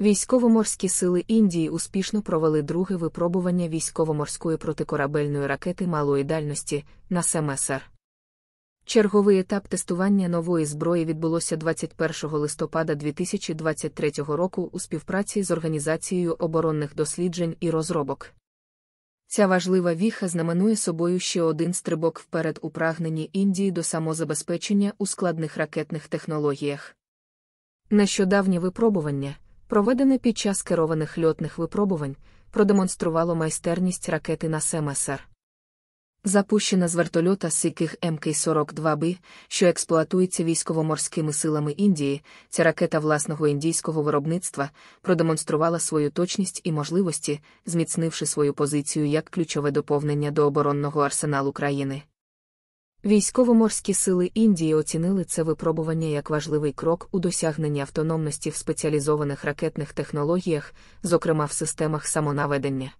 Військово-морські сили Індії успішно провели друге випробування військово-морської протикорабельної ракети малої дальності на СМСР. Черговий етап тестування нової зброї відбулося 21 листопада 2023 року у співпраці з Організацією оборонних досліджень і розробок. Ця важлива віха знаменує собою ще один стрибок вперед у прагненні Індії до самозабезпечення у складних ракетних технологіях. Нещодавнє випробування проведене під час керованих льотних випробувань, продемонструвало майстерність ракети на СМСР. Запущена з вертольота Сіких МК-42Б, що експлуатується військово-морськими силами Індії, ця ракета власного індійського виробництва продемонструвала свою точність і можливості, зміцнивши свою позицію як ключове доповнення до оборонного арсеналу країни. Військово-морські сили Індії оцінили це випробування як важливий крок у досягненні автономності в спеціалізованих ракетних технологіях, зокрема в системах самонаведення.